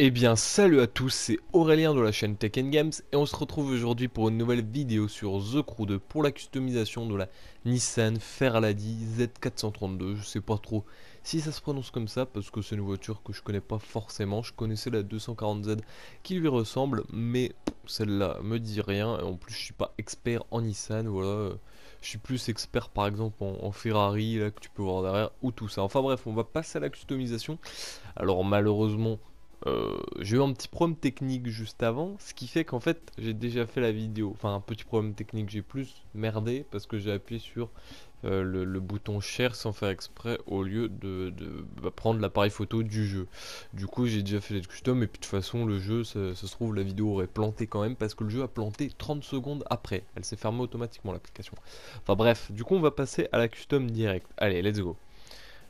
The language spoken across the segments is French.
Eh bien salut à tous, c'est Aurélien de la chaîne Tech Games et on se retrouve aujourd'hui pour une nouvelle vidéo sur The Crew 2 pour la customisation de la Nissan ferrari Z432. Je sais pas trop si ça se prononce comme ça parce que c'est une voiture que je connais pas forcément. Je connaissais la 240Z qui lui ressemble mais celle-là me dit rien et en plus je suis pas expert en Nissan, voilà. Je suis plus expert par exemple en, en Ferrari là que tu peux voir derrière ou tout ça. Enfin bref, on va passer à la customisation. Alors malheureusement euh, j'ai eu un petit problème technique juste avant, ce qui fait qu'en fait j'ai déjà fait la vidéo. Enfin un petit problème technique, j'ai plus merdé parce que j'ai appuyé sur euh, le, bouton share sans faire exprès au lieu de, bah, prendre l'appareil photo du jeu. Du coup j'ai déjà fait les custom et puis de toute façon le jeu, ça, se trouve la vidéo aurait planté quand même parce que le jeu a planté 30 secondes après. Elle s'est fermée automatiquement l'application. Enfin bref, du coup on va passer à la custom direct. Allez, let's go.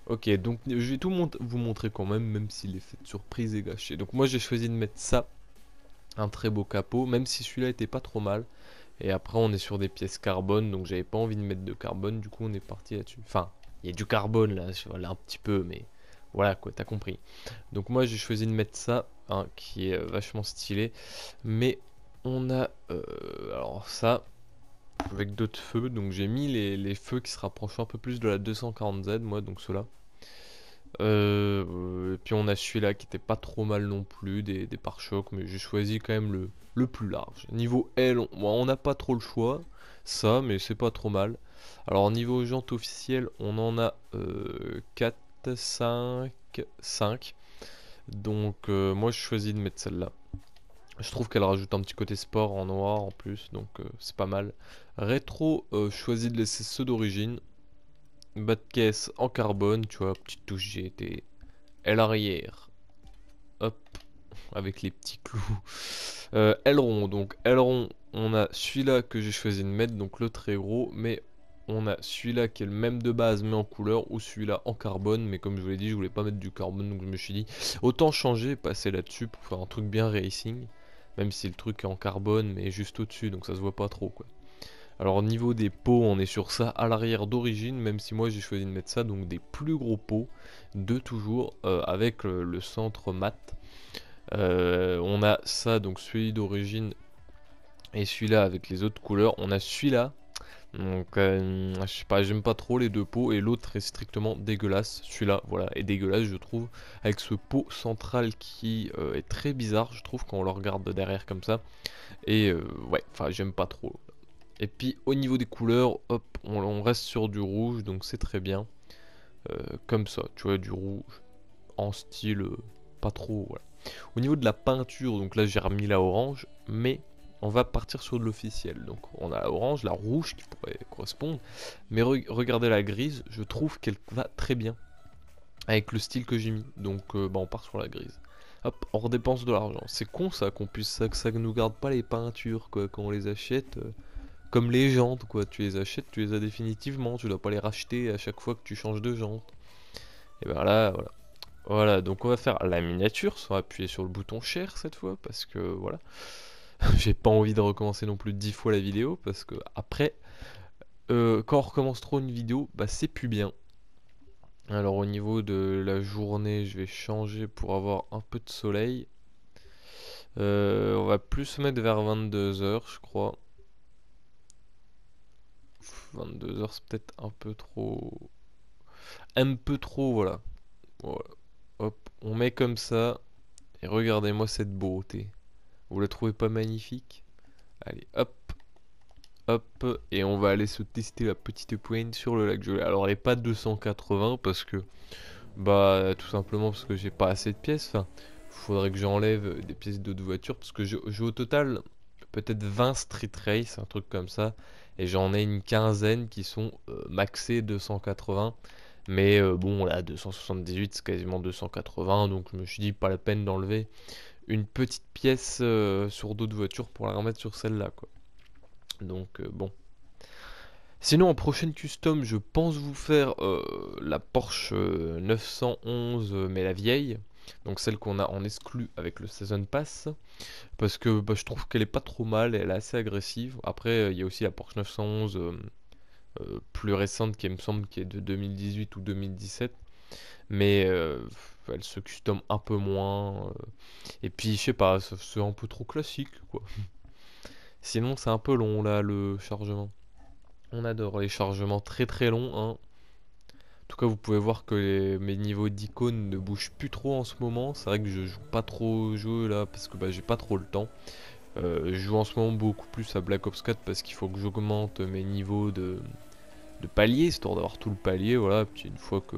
Ok, donc je vais tout vous montrer quand même, même si l'effet de surprise est gâché. Donc moi j'ai choisi de mettre ça, un très beau capot, même si celui-là était pas trop mal. Et après on est sur des pièces carbone, donc j'avais pas envie de mettre de carbone, du coup on est parti là-dessus. Enfin, il y a du carbone là, voilà, un petit peu, mais voilà quoi, t'as compris. Donc moi j'ai choisi de mettre ça, hein, qui est euh, vachement stylé. Mais on a... Euh, alors ça, avec d'autres feux. Donc j'ai mis les, feux qui se rapprochent un peu plus de la 240Z, moi, donc ceux-là. Euh, et puis on a celui-là qui était pas trop mal non plus, des, pare-chocs, mais j'ai choisi quand même le, plus large. Niveau L, on n'a pas trop le choix, ça, mais c'est pas trop mal. Alors niveau jante officielle on en a 4, 5, 5. Donc euh, moi je choisis de mettre celle-là. Je trouve qu'elle rajoute un petit côté sport en noir en plus, donc euh, c'est pas mal. Rétro, euh, choisi de laisser ceux d'origine. Bas de caisse en carbone, tu vois, petite touche GT. Aile arrière. Hop, avec les petits clous. Euh, aileron, donc aileron, on a celui-là que j'ai choisi de mettre, donc le très gros, mais on a celui-là qui est le même de base mais en couleur ou celui-là en carbone mais comme je vous l'ai dit je voulais pas mettre du carbone donc je me suis dit autant changer passer là-dessus pour faire un truc bien racing même si le truc est en carbone, mais juste au-dessus, donc ça se voit pas trop quoi. Alors au niveau des pots, on est sur ça à l'arrière d'origine, même si moi j'ai choisi de mettre ça, donc des plus gros pots, de toujours, euh, avec le, centre mat. Euh, on a ça, donc celui d'origine, et celui-là avec les autres couleurs. On a celui-là donc, euh, je sais pas, j'aime pas trop les deux pots et l'autre est strictement dégueulasse. Celui-là, voilà, est dégueulasse, je trouve. Avec ce pot central qui euh, est très bizarre, je trouve, quand on le regarde derrière comme ça. Et euh, ouais, enfin, j'aime pas trop. Et puis, au niveau des couleurs, hop, on, reste sur du rouge, donc c'est très bien. comme ça, tu vois, du rouge en style pas trop, Au niveau de la peinture, donc là j'ai remis la orange, mais on va partir sur de l'officiel. Donc on a la orange, la rouge qui pourrait correspondre. Mais regardez la grise, je trouve qu'elle va très bien avec le style que j'ai mis. Donc euh, bah, on part sur la grise. Hop, on redépense de l'argent. C'est con ça qu'on puisse ça, que ça nous garde pas les peintures quand on les achète. Euh, comme les jantes quoi, tu les achètes, tu les as définitivement, tu dois pas les racheter à chaque fois que tu changes de jante. Et ben là, voilà. Voilà, donc on va faire la miniature va appuyer sur le bouton cher cette fois, parce que voilà. j'ai pas envie de recommencer non plus dix fois la vidéo parce que après, euh, quand on recommence trop une vidéo, bah c'est plus bien. Alors au niveau de la journée, je vais changer pour avoir un peu de soleil. Euh, on va plus se mettre vers 22h, je crois. 22h, c'est peut-être un peu trop. Un peu trop, voilà. voilà. Hop, on met comme ça. Et regardez-moi cette beauté. Vous la trouvez pas magnifique Allez, hop. Hop. Et on va aller se tester la petite pointe sur le lac gelé. Alors, elle est pas 280 parce que... Bah, tout simplement parce que j'ai pas assez de pièces. Enfin, faudrait que j'enlève des pièces d'autres voitures parce que j'ai au total peut-être 20 street race, un truc comme ça. Et j'en ai une quinzaine qui sont euh, maxées 280. Mais euh, bon, là, 278, c'est quasiment 280, donc je me suis dit pas la peine d'enlever une petite pièce sur euh, sur d'autres voitures pour la remettre sur celle-là. quoi. Donc euh, bon. Sinon en prochaine custom je pense vous faire euh, la Porsche 911 mais la vieille. Donc celle qu'on a en exclu avec le Season Pass. Parce que bah, je trouve qu'elle est pas trop mal, elle est assez agressive. Après il y a aussi la Porsche 911 plus récente qui me semble qui est de 2018 ou 2017. Mais elle se custom un peu moins. Euh. et puis, je sais pas, c'est un peu trop classique, quoi. Sinon, c'est un peu long, là, le chargement. On adore les chargements très très longs, hein. En tout cas, vous pouvez voir que mes niveaux d'icônes ne bougent plus trop en ce moment. C'est vrai que je joue pas trop au jeu là parce que bah, j'ai pas trop le temps. Euh, je joue en ce moment beaucoup plus à Black Ops 4 parce qu'il faut que j'augmente mes niveaux de, de palier, histoire d'avoir tout le palier. Voilà, puis une fois que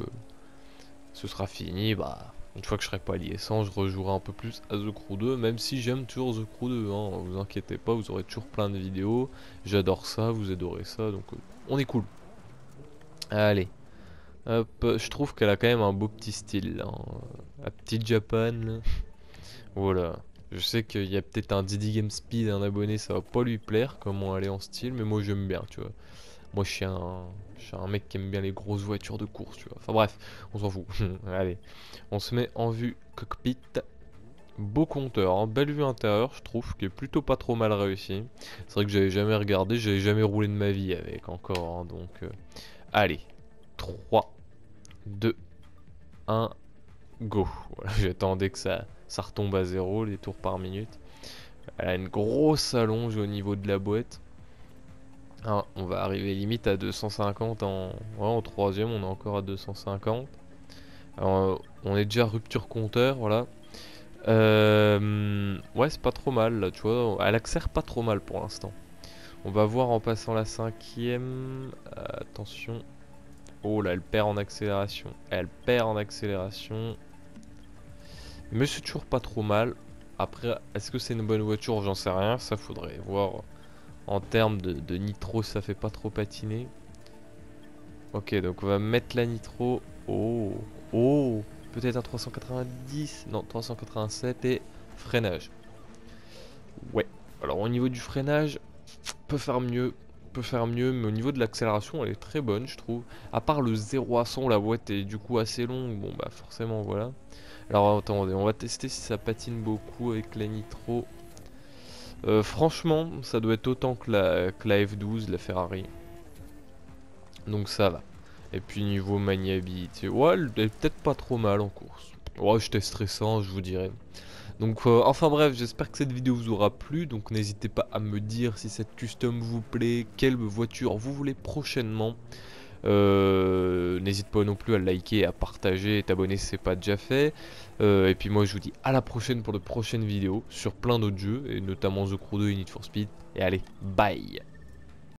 ce sera fini, bah, une fois que je serai pas lié sans je rejouerai un peu plus à The Crew 2, même si j'aime toujours The Crew 2, hein, vous inquiétez pas, vous aurez toujours plein de vidéos, j'adore ça, vous adorez ça, donc euh, on est cool. Allez, hop, je trouve qu'elle a quand même un beau petit style, hein, la petite Japan, voilà. Je sais qu'il y a peut-être un Didi Game Speed, un abonné, ça va pas lui plaire, comment elle est en style, mais moi j'aime bien, tu vois. Moi, je suis un, mec qui aime bien les grosses voitures de course, tu vois. Enfin bref, on s'en fout. Allez, on se met en vue cockpit. Beau compteur, hein. belle vue intérieure, je trouve, qui est plutôt pas trop mal réussi. C'est vrai que j'avais jamais regardé, j'avais jamais roulé de ma vie avec encore, hein, donc... Euh, allez, 3, 2, 1, go. Voilà, j'attendais que ça, ça retombe à zéro, les tours par minute. Elle a une grosse allonge au niveau de la boîte. Ah, on va arriver limite à 250 en, troisième, on est encore à 250. Euh, on est déjà rupture compteur, voilà. Euh, ouais, c'est pas trop mal, là, tu vois. Elle accélère pas trop mal pour l'instant. On va voir en passant la cinquième. attention. Oh là, elle perd en accélération. Elle perd en accélération. Mais c'est toujours pas trop mal. Après, est-ce que c'est une bonne voiture J'en sais rien. Ça faudrait voir en termes de, nitro, ça fait pas trop patiner. Ok, donc on va mettre la nitro. Oh, oh, peut-être un 390, non, 387 et freinage. Ouais, alors au niveau du freinage, peut faire mieux, peut faire mieux, mais au niveau de l'accélération, elle est très bonne, je trouve. À part le 0 à 100, la boîte est du coup assez longue, bon bah forcément, voilà. Alors attendez, on va tester si ça patine beaucoup avec la nitro. Euh, franchement, ça doit être autant que la, F12, la Ferrari. Donc ça va. Et puis niveau maniabilité, ouais, elle est peut-être pas trop mal en course. Ouais, je testerai ça, je vous dirais. Donc euh, enfin bref, j'espère que cette vidéo vous aura plu, donc n'hésitez pas à me dire si cette custom vous plaît, quelle voiture vous voulez prochainement. Euh, n'hésite pas non plus à liker, à partager et t'abonner si c'est pas déjà fait. Euh, et puis moi je vous dis à la prochaine pour de prochaines vidéos sur plein d'autres jeux, et notamment The Crew 2 Unit for Speed. Et allez, bye